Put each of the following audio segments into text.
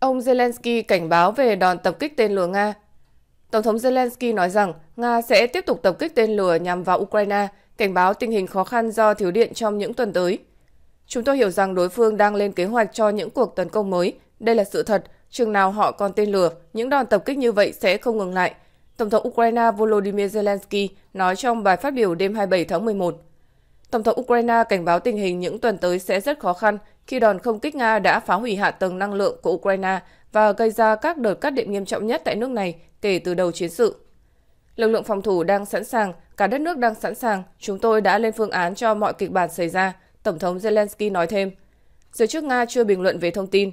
Ông Zelensky cảnh báo về đòn tập kích tên lửa Nga. Tổng thống Zelensky nói rằng Nga sẽ tiếp tục tập kích tên lửa nhằm vào Ukraine, cảnh báo tình hình khó khăn do thiếu điện trong những tuần tới. Chúng tôi hiểu rằng đối phương đang lên kế hoạch cho những cuộc tấn công mới. Đây là sự thật. Chừng nào họ còn tên lửa, những đòn tập kích như vậy sẽ không ngừng lại. Tổng thống Ukraine Volodymyr Zelensky nói trong bài phát biểu đêm 27 tháng 11. Tổng thống Ukraine cảnh báo tình hình những tuần tới sẽ rất khó khăn khi đòn không kích Nga đã phá hủy hạ tầng năng lượng của Ukraine và gây ra các đợt cắt điện nghiêm trọng nhất tại nước này kể từ đầu chiến sự. Lực lượng phòng thủ đang sẵn sàng, cả đất nước đang sẵn sàng, chúng tôi đã lên phương án cho mọi kịch bản xảy ra, Tổng thống Zelensky nói thêm. Giới chức Nga chưa bình luận về thông tin.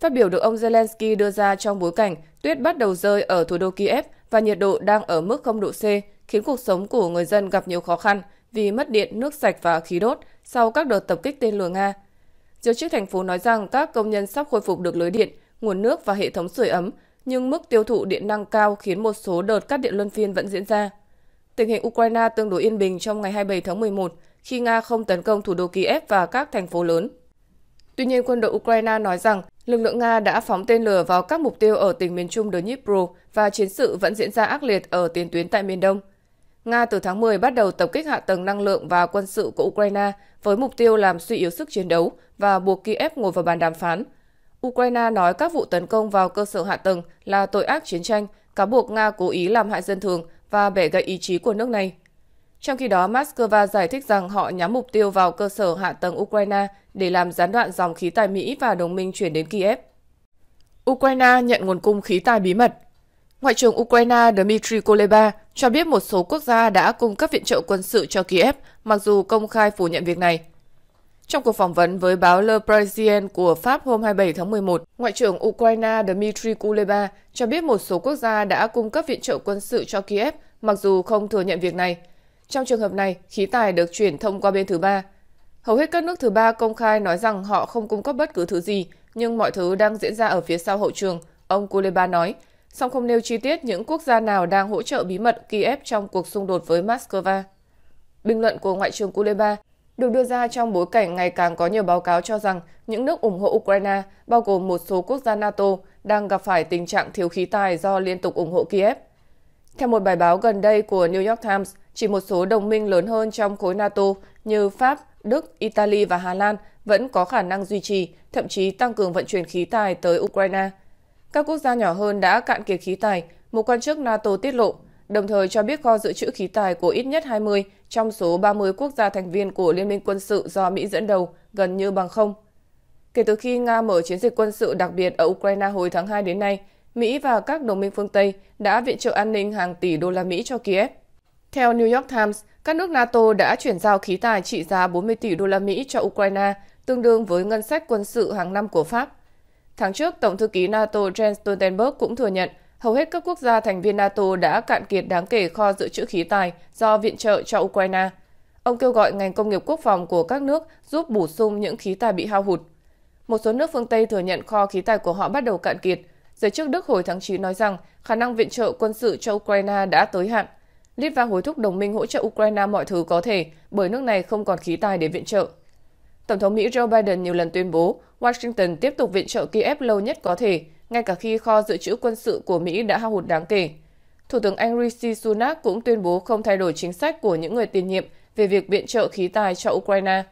Phát biểu được ông Zelensky đưa ra trong bối cảnh tuyết bắt đầu rơi ở thủ đô Kiev và nhiệt độ đang ở mức 0 độ C, khiến cuộc sống của người dân gặp nhiều khó khăn, vì mất điện, nước sạch và khí đốt sau các đợt tập kích tên lửa Nga. Giới chức thành phố nói rằng các công nhân sắp khôi phục được lưới điện, nguồn nước và hệ thống sưởi ấm, nhưng mức tiêu thụ điện năng cao khiến một số đợt cắt điện luân phiên vẫn diễn ra. Tình hình Ukraine tương đối yên bình trong ngày 27 tháng 11 khi Nga không tấn công thủ đô Kiev và các thành phố lớn. Tuy nhiên, quân đội Ukraine nói rằng lực lượng Nga đã phóng tên lửa vào các mục tiêu ở tỉnh miền trung Donetsk và chiến sự vẫn diễn ra ác liệt ở tiền tuyến tại miền đông. Nga từ tháng 10 bắt đầu tập kích hạ tầng năng lượng và quân sự của Ukraine với mục tiêu làm suy yếu sức chiến đấu và buộc Kiev ngồi vào bàn đàm phán. Ukraine nói các vụ tấn công vào cơ sở hạ tầng là tội ác chiến tranh, cáo buộc Nga cố ý làm hại dân thường và bẻ gãy ý chí của nước này. Trong khi đó, Moscow giải thích rằng họ nhắm mục tiêu vào cơ sở hạ tầng Ukraine để làm gián đoạn dòng khí tài Mỹ và đồng minh chuyển đến Kiev. Ukraine nhận nguồn cung khí tài bí mật Ngoại trưởng Ukraine Dmitry Kuleba cho biết một số quốc gia đã cung cấp viện trợ quân sự cho Kiev, mặc dù công khai phủ nhận việc này. Trong cuộc phỏng vấn với báo Le Parisien của Pháp hôm 27 tháng 11, Ngoại trưởng Ukraine Dmitry Kuleba cho biết một số quốc gia đã cung cấp viện trợ quân sự cho Kiev, mặc dù không thừa nhận việc này. Trong trường hợp này, khí tài được chuyển thông qua bên thứ ba. Hầu hết các nước thứ ba công khai nói rằng họ không cung cấp bất cứ thứ gì, nhưng mọi thứ đang diễn ra ở phía sau hậu trường, ông Kuleba nói – song không nêu chi tiết những quốc gia nào đang hỗ trợ bí mật Kiev trong cuộc xung đột với Moscow. Bình luận của Ngoại trưởng Kuleba được đưa ra trong bối cảnh ngày càng có nhiều báo cáo cho rằng những nước ủng hộ Ukraine, bao gồm một số quốc gia NATO, đang gặp phải tình trạng thiếu khí tài do liên tục ủng hộ Kiev. Theo một bài báo gần đây của New York Times, chỉ một số đồng minh lớn hơn trong khối NATO như Pháp, Đức, Italy và Hà Lan vẫn có khả năng duy trì, thậm chí tăng cường vận chuyển khí tài tới Ukraine – các quốc gia nhỏ hơn đã cạn kiệt khí tài, một quan chức NATO tiết lộ, đồng thời cho biết kho dự trữ khí tài của ít nhất 20 trong số 30 quốc gia thành viên của Liên minh quân sự do Mỹ dẫn đầu gần như bằng không. Kể từ khi Nga mở chiến dịch quân sự đặc biệt ở Ukraine hồi tháng 2 đến nay, Mỹ và các đồng minh phương Tây đã viện trợ an ninh hàng tỷ đô la Mỹ cho Kiev. Theo New York Times, các nước NATO đã chuyển giao khí tài trị giá 40 tỷ đô la Mỹ cho Ukraine, tương đương với ngân sách quân sự hàng năm của Pháp. Tháng trước, Tổng thư ký NATO Jens Stoltenberg cũng thừa nhận hầu hết các quốc gia thành viên NATO đã cạn kiệt đáng kể kho dự trữ khí tài do viện trợ cho Ukraine. Ông kêu gọi ngành công nghiệp quốc phòng của các nước giúp bổ sung những khí tài bị hao hụt. Một số nước phương Tây thừa nhận kho khí tài của họ bắt đầu cạn kiệt. Giới chức Đức hồi tháng 9 nói rằng khả năng viện trợ quân sự cho Ukraine đã tới hạn. Litva hối thúc đồng minh hỗ trợ Ukraine mọi thứ có thể bởi nước này không còn khí tài để viện trợ. Tổng thống Mỹ Joe Biden nhiều lần tuyên bố Washington tiếp tục viện trợ Kiev lâu nhất có thể, ngay cả khi kho dự trữ quân sự của Mỹ đã hao hụt đáng kể. Thủ tướng Anh Rishi Sunak cũng tuyên bố không thay đổi chính sách của những người tiền nhiệm về việc viện trợ khí tài cho Ukraine.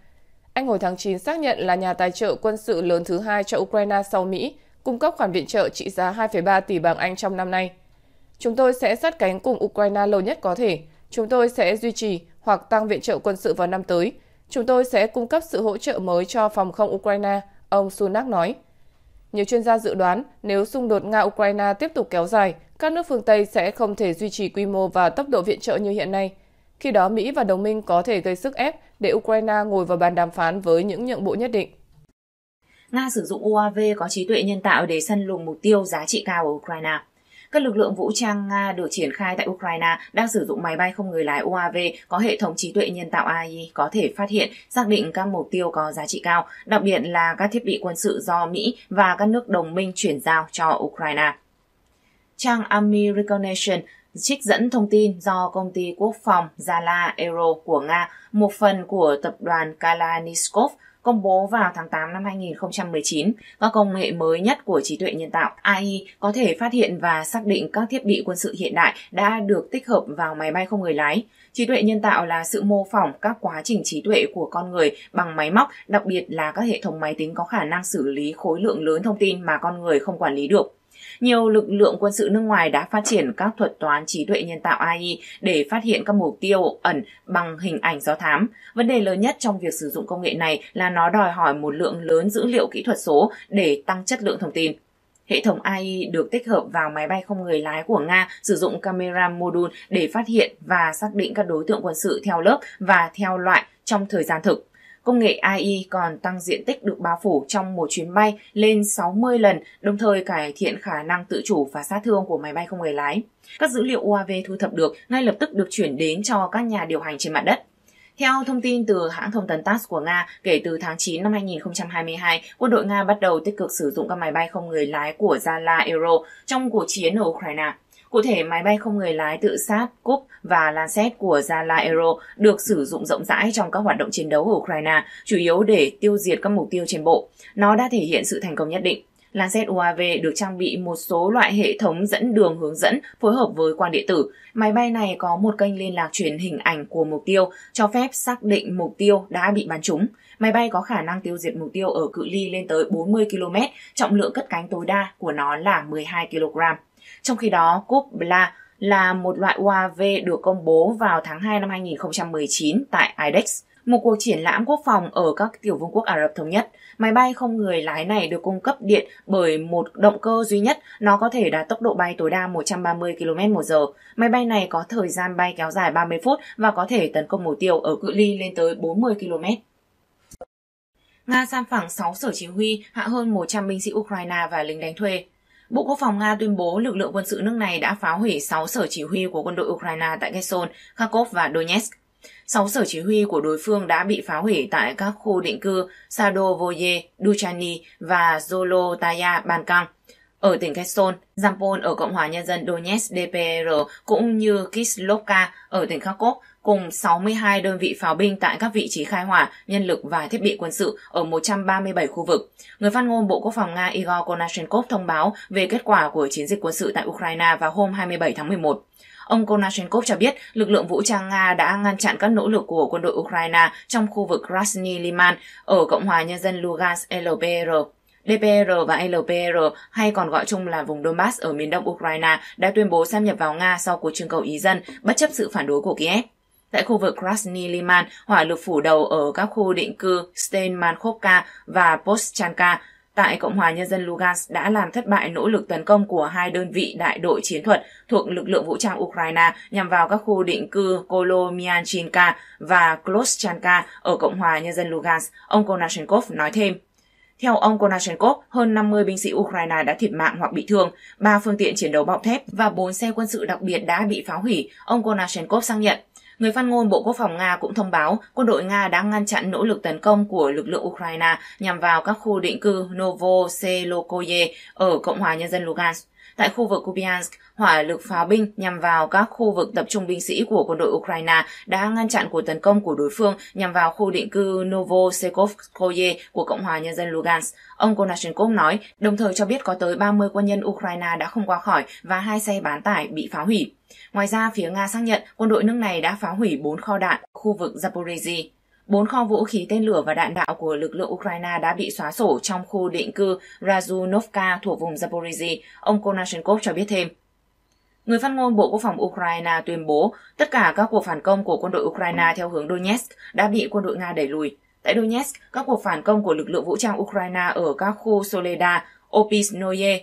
Anh hồi tháng 9 xác nhận là nhà tài trợ quân sự lớn thứ hai cho Ukraine sau Mỹ, cung cấp khoản viện trợ trị giá 2,3 tỷ bảng Anh trong năm nay. Chúng tôi sẽ sát cánh cùng Ukraine lâu nhất có thể. Chúng tôi sẽ duy trì hoặc tăng viện trợ quân sự vào năm tới, Chúng tôi sẽ cung cấp sự hỗ trợ mới cho phòng không Ukraine, ông Sunak nói. Nhiều chuyên gia dự đoán nếu xung đột Nga-Ukraine tiếp tục kéo dài, các nước phương Tây sẽ không thể duy trì quy mô và tốc độ viện trợ như hiện nay. Khi đó, Mỹ và đồng minh có thể gây sức ép để Ukraine ngồi vào bàn đàm phán với những nhượng bộ nhất định. Nga sử dụng UAV có trí tuệ nhân tạo để săn lùng mục tiêu giá trị cao ở Ukraine. Các lực lượng vũ trang Nga được triển khai tại Ukraine đang sử dụng máy bay không người lái UAV có hệ thống trí tuệ nhân tạo AI có thể phát hiện, xác định các mục tiêu có giá trị cao, đặc biệt là các thiết bị quân sự do Mỹ và các nước đồng minh chuyển giao cho Ukraine. Trang American Nation trích dẫn thông tin do công ty quốc phòng Zala Aero của Nga, một phần của tập đoàn Kalashnikov, công bố vào tháng 8 năm 2019. Các công nghệ mới nhất của trí tuệ nhân tạo AI có thể phát hiện và xác định các thiết bị quân sự hiện đại đã được tích hợp vào máy bay không người lái. Trí tuệ nhân tạo là sự mô phỏng các quá trình trí tuệ của con người bằng máy móc, đặc biệt là các hệ thống máy tính có khả năng xử lý khối lượng lớn thông tin mà con người không quản lý được. Nhiều lực lượng quân sự nước ngoài đã phát triển các thuật toán trí tuệ nhân tạo AI để phát hiện các mục tiêu ẩn bằng hình ảnh do thám. Vấn đề lớn nhất trong việc sử dụng công nghệ này là nó đòi hỏi một lượng lớn dữ liệu kỹ thuật số để tăng chất lượng thông tin. Hệ thống AI được tích hợp vào máy bay không người lái của Nga sử dụng camera module để phát hiện và xác định các đối tượng quân sự theo lớp và theo loại trong thời gian thực. Công nghệ AI còn tăng diện tích được bao phủ trong một chuyến bay lên 60 lần, đồng thời cải thiện khả năng tự chủ và sát thương của máy bay không người lái. Các dữ liệu UAV thu thập được ngay lập tức được chuyển đến cho các nhà điều hành trên mặt đất. Theo thông tin từ hãng thông tấn TASS của Nga, kể từ tháng 9 năm 2022, quân đội Nga bắt đầu tích cực sử dụng các máy bay không người lái của Zala Aero trong cuộc chiến ở Ukraine. Cụ thể, máy bay không người lái tự sát CUP và Lancet của Zala Aero được sử dụng rộng rãi trong các hoạt động chiến đấu ở Ukraine, chủ yếu để tiêu diệt các mục tiêu trên bộ. Nó đã thể hiện sự thành công nhất định. Lancet UAV được trang bị một số loại hệ thống dẫn đường hướng dẫn phối hợp với quang điện tử. Máy bay này có một kênh liên lạc truyền hình ảnh của mục tiêu, cho phép xác định mục tiêu đã bị bắn trúng. Máy bay có khả năng tiêu diệt mục tiêu ở cự ly lên tới 40 km, trọng lượng cất cánh tối đa của nó là 12 kg. Trong khi đó, cúp Bla là một loại UAV được công bố vào tháng 2 năm 2019 tại IDEX, một cuộc triển lãm quốc phòng ở các tiểu vương quốc Ả Rập Thống Nhất. Máy bay không người lái này được cung cấp điện bởi một động cơ duy nhất, nó có thể đạt tốc độ bay tối đa 130 km h Máy bay này có thời gian bay kéo dài 30 phút và có thể tấn công mục tiêu ở cự ly lên tới 40 km. Nga san phẳng 6 sở chỉ huy, hạ hơn 100 binh sĩ Ukraine và lính đánh thuê. Bộ Quốc phòng Nga tuyên bố lực lượng quân sự nước này đã phá hủy 6 sở chỉ huy của quân đội Ukraine tại Kherson, Kharkov và Donetsk. 6 sở chỉ huy của đối phương đã bị phá hủy tại các khu định cư Sadovoye, Duchani và Zolotaya ban căng. Ở tỉnh Kherson, Zampol ở Cộng hòa Nhân dân Donetsk DPR cũng như Kislovka ở tỉnh Kharkov cùng 62 đơn vị pháo binh tại các vị trí khai hỏa, nhân lực và thiết bị quân sự ở 137 khu vực. Người phát ngôn Bộ Quốc phòng Nga Igor Konashenkov thông báo về kết quả của chiến dịch quân sự tại Ukraine vào hôm 27 tháng 11. Ông Konashenkov cho biết lực lượng vũ trang Nga đã ngăn chặn các nỗ lực của quân đội Ukraine trong khu vực Krasny Liman ở Cộng hòa Nhân dân Lugansk LPR. DPR và LPR hay còn gọi chung là vùng Donbass ở miền đông Ukraine đã tuyên bố xâm nhập vào Nga sau cuộc trưng cầu ý dân, bất chấp sự phản đối của Kiev. Tại khu vực Krasny Liman, hỏa lực phủ đầu ở các khu định cư Steinmanovka và Postchanka tại Cộng hòa Nhân dân Lugansk đã làm thất bại nỗ lực tấn công của hai đơn vị đại đội chiến thuật thuộc lực lượng vũ trang Ukraine nhằm vào các khu định cư Kolomianchinka và Kloschanka ở Cộng hòa Nhân dân Lugansk, ông Konashenkov nói thêm. Theo ông Konashenkov, hơn 50 binh sĩ Ukraine đã thiệt mạng hoặc bị thương, 3 phương tiện chiến đấu bọc thép và 4 xe quân sự đặc biệt đã bị phá hủy, ông Konashenkov xác nhận. Người phát ngôn Bộ Quốc phòng Nga cũng thông báo quân đội Nga đã ngăn chặn nỗ lực tấn công của lực lượng Ukraine nhằm vào các khu định cư Novoselokoye ở Cộng hòa Nhân dân Lugansk. Tại khu vực Kupiansk, hỏa lực pháo binh nhằm vào các khu vực tập trung binh sĩ của quân đội Ukraine đã ngăn chặn cuộc tấn công của đối phương nhằm vào khu định cư Novosekovskoye của Cộng hòa Nhân dân Lugansk. Ông Konashenkov nói, đồng thời cho biết có tới 30 quân nhân Ukraine đã không qua khỏi và hai xe bán tải bị phá hủy. Ngoài ra, phía Nga xác nhận quân đội nước này đã phá hủy 4 kho đạn khu vực Zaporizhia. Bốn kho vũ khí tên lửa và đạn đạo của lực lượng Ukraine đã bị xóa sổ trong khu định cư Razunovka thuộc vùng Zaporizhia, ông Konashenkov cho biết thêm. Người phát ngôn Bộ Quốc phòng Ukraine tuyên bố tất cả các cuộc phản công của quân đội Ukraine theo hướng Donetsk đã bị quân đội Nga đẩy lùi. Tại Donetsk, các cuộc phản công của lực lượng vũ trang Ukraine ở các khu Soleda, Opisnoye,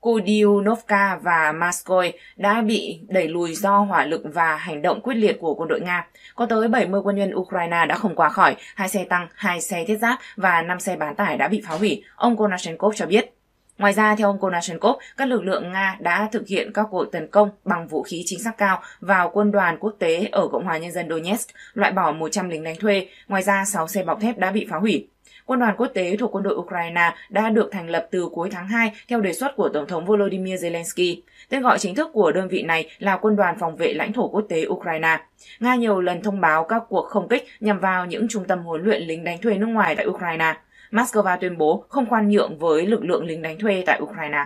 Kudiunovka và Maskoy đã bị đẩy lùi do hỏa lực và hành động quyết liệt của quân đội Nga. Có tới 70 quân nhân Ukraine đã không qua khỏi, hai xe tăng, hai xe thiết giáp và 5 xe bán tải đã bị phá hủy, ông Konashenkov cho biết. Ngoài ra, theo ông Konashenkov, các lực lượng Nga đã thực hiện các cuộc tấn công bằng vũ khí chính xác cao vào quân đoàn quốc tế ở Cộng hòa Nhân dân Donetsk, loại bỏ 100 lính đánh thuê. Ngoài ra, 6 xe bọc thép đã bị phá hủy. Quân đoàn quốc tế thuộc quân đội Ukraine đã được thành lập từ cuối tháng 2 theo đề xuất của Tổng thống Volodymyr Zelensky. Tên gọi chính thức của đơn vị này là Quân đoàn phòng vệ lãnh thổ quốc tế Ukraine. Nga nhiều lần thông báo các cuộc không kích nhằm vào những trung tâm huấn luyện lính đánh thuê nước ngoài tại Ukraine. Moscow tuyên bố không khoan nhượng với lực lượng lính đánh thuê tại Ukraine.